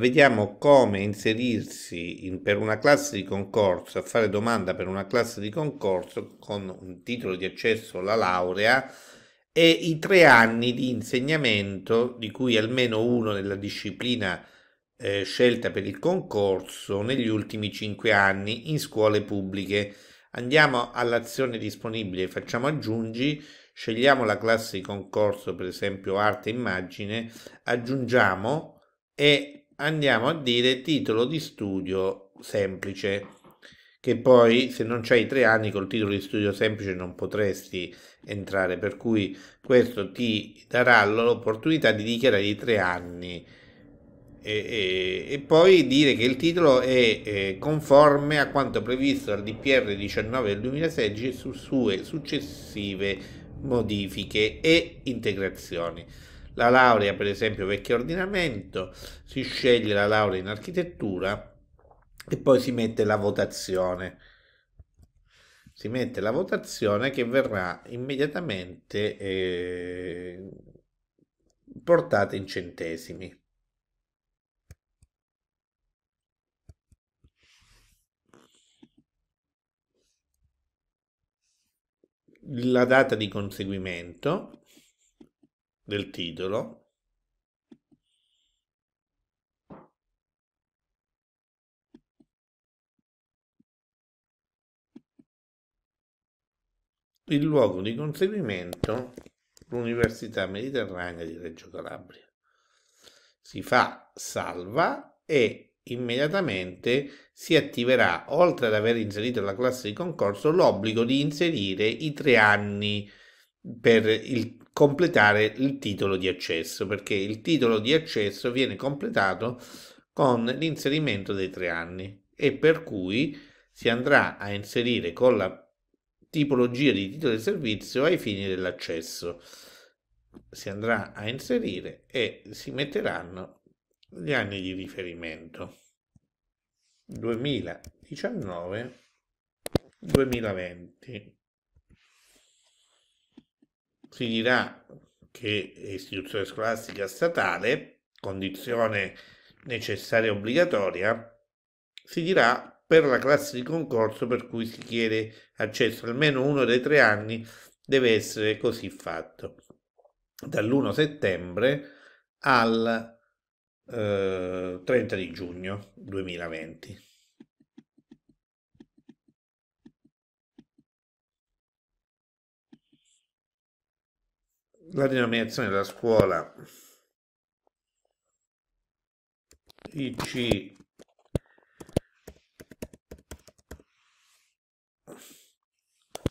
vediamo come inserirsi in, per una classe di concorso, a fare domanda per una classe di concorso con un titolo di accesso alla laurea e i tre anni di insegnamento, di cui almeno uno nella disciplina eh, scelta per il concorso negli ultimi cinque anni in scuole pubbliche. Andiamo all'azione disponibile, facciamo aggiungi, scegliamo la classe di concorso, per esempio arte e immagine, aggiungiamo e andiamo a dire titolo di studio semplice, che poi se non c'hai tre anni col titolo di studio semplice non potresti entrare, per cui questo ti darà l'opportunità di dichiarare i tre anni. E, e, e, poi dire che il titolo è, è conforme a quanto previsto dal DPR 19 del 2016 su sue successive modifiche e integrazioni la laurea per esempio vecchio ordinamento, si sceglie la laurea in architettura e poi si mette la votazione. Si mette la votazione che verrà immediatamente eh, portata in centesimi. La data di conseguimento del titolo il luogo di conseguimento l'Università Mediterranea di Reggio Calabria. Si fa salva e immediatamente si attiverà, oltre ad aver inserito la classe di concorso, l'obbligo di inserire i tre anni per il completare il titolo di accesso perché il titolo di accesso viene completato con l'inserimento dei tre anni e per cui si andrà a inserire con la tipologia di titolo di servizio ai fini dell'accesso si andrà a inserire e si metteranno gli anni di riferimento 2019 2020 si dirà che istituzione scolastica statale, condizione necessaria e obbligatoria, si dirà per la classe di concorso per cui si chiede accesso almeno uno dei tre anni deve essere così fatto dall'1 settembre al eh, 30 di giugno 2020. la denominazione della scuola IC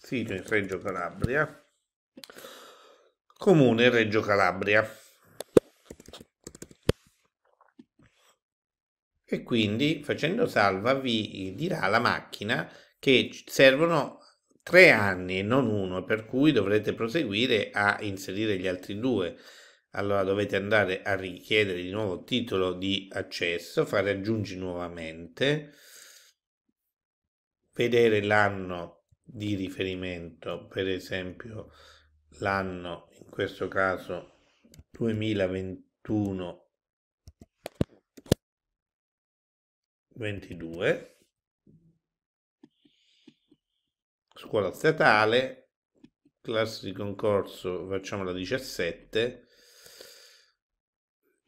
sito in Reggio Calabria, comune Reggio Calabria. E quindi facendo salva vi dirà la macchina che servono tre anni e non uno, per cui dovrete proseguire a inserire gli altri due. Allora dovete andare a richiedere di nuovo titolo di accesso, fare aggiungi nuovamente, vedere l'anno di riferimento, per esempio l'anno in questo caso 2021 22 scuola statale, classe di concorso facciamo la 17,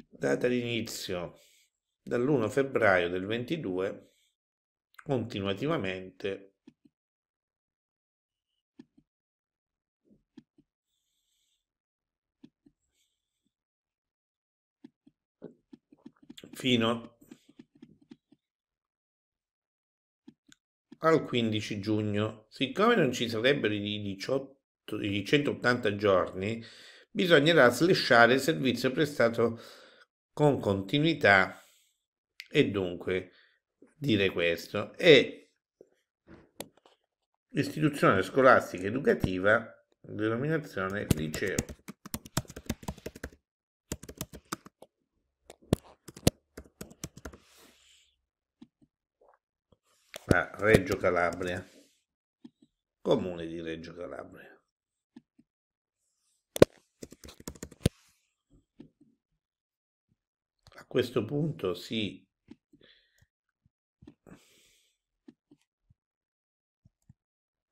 data di inizio dall'1 febbraio del 22 continuativamente fino al 15 giugno. Siccome non ci sarebbero i, 18, i 180 giorni, bisognerà slasciare il servizio prestato con continuità e dunque dire questo è istituzione scolastica educativa denominazione liceo a Reggio Calabria, comune di Reggio Calabria. A questo punto si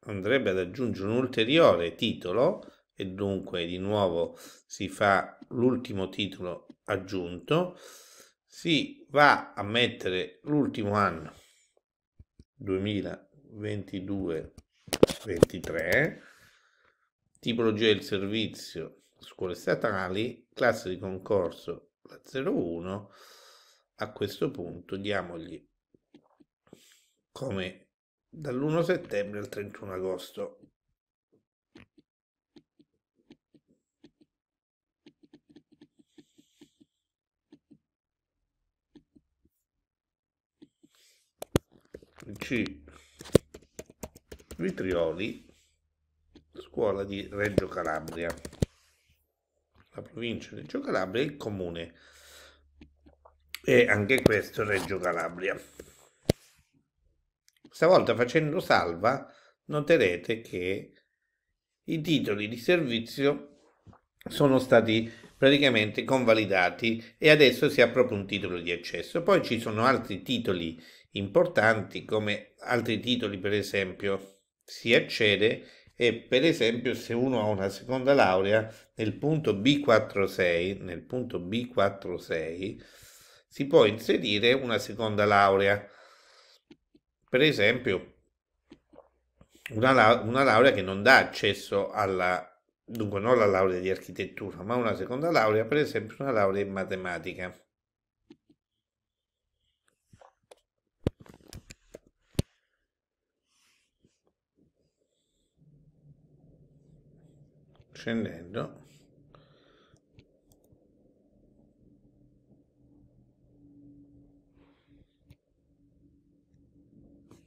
andrebbe ad aggiungere un ulteriore titolo e dunque di nuovo si fa l'ultimo titolo aggiunto si va a mettere l'ultimo anno 2022-23, tipologia del servizio, scuole statali, classe di concorso la 01. A questo punto diamogli come dall'1 settembre al 31 agosto C. Vitrioli, scuola di Reggio Calabria. La provincia di Reggio Calabria e il comune. E anche questo Reggio Calabria. Stavolta facendo salva noterete che i titoli di servizio sono stati praticamente convalidati e adesso si ha proprio un titolo di accesso. Poi ci sono altri titoli importanti come altri titoli per esempio si accede e per esempio se uno ha una seconda laurea nel punto B46 nel punto B46 si può inserire una seconda laurea per esempio una, la- una laurea che non dà accesso alla dunque non la laurea di architettura ma una seconda laurea per esempio una laurea in matematica scendendo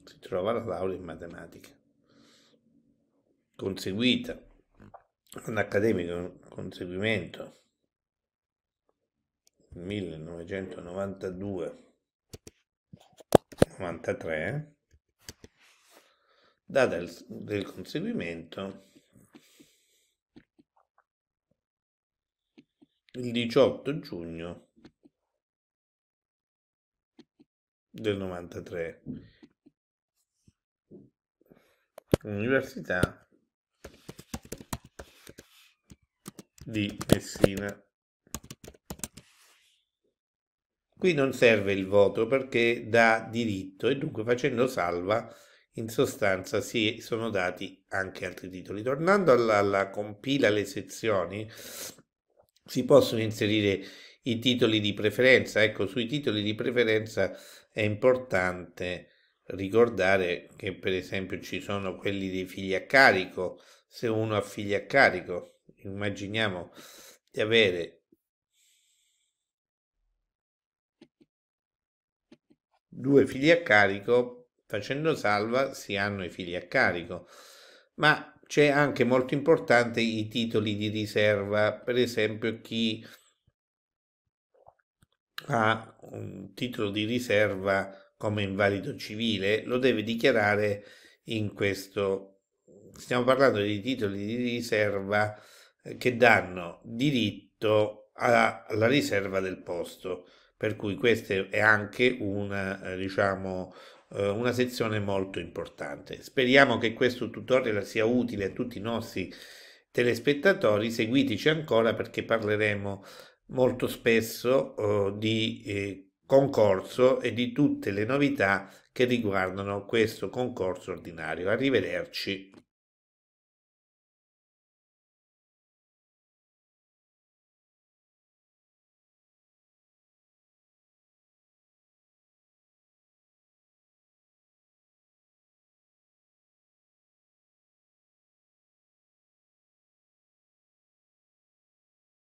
si trova la laurea in matematica conseguita un accademico conseguimento 1992 93 data del conseguimento il 18 giugno del 93. Università di Messina. Qui non serve il voto perché dà diritto e dunque facendo salva in sostanza si sono dati anche altri titoli. Tornando alla, alla compila le sezioni, si possono inserire i titoli di preferenza. Ecco, sui titoli di preferenza è importante ricordare che per esempio ci sono quelli dei figli a carico, se uno ha figli a carico, immaginiamo di avere due figli a carico, facendo salva si hanno i figli a carico, ma c'è anche molto importante i titoli di riserva, per esempio chi ha un titolo di riserva come invalido civile lo deve dichiarare in questo. Stiamo parlando di titoli di riserva eh, che danno diritto alla, riserva del posto per cui questa è anche una eh, diciamo eh, una sezione molto importante. Speriamo che questo tutorial sia utile a tutti i nostri telespettatori, seguiteci ancora perché parleremo molto spesso eh, di eh, concorso e di tutte le novità che riguardano questo concorso ordinario. Arrivederci.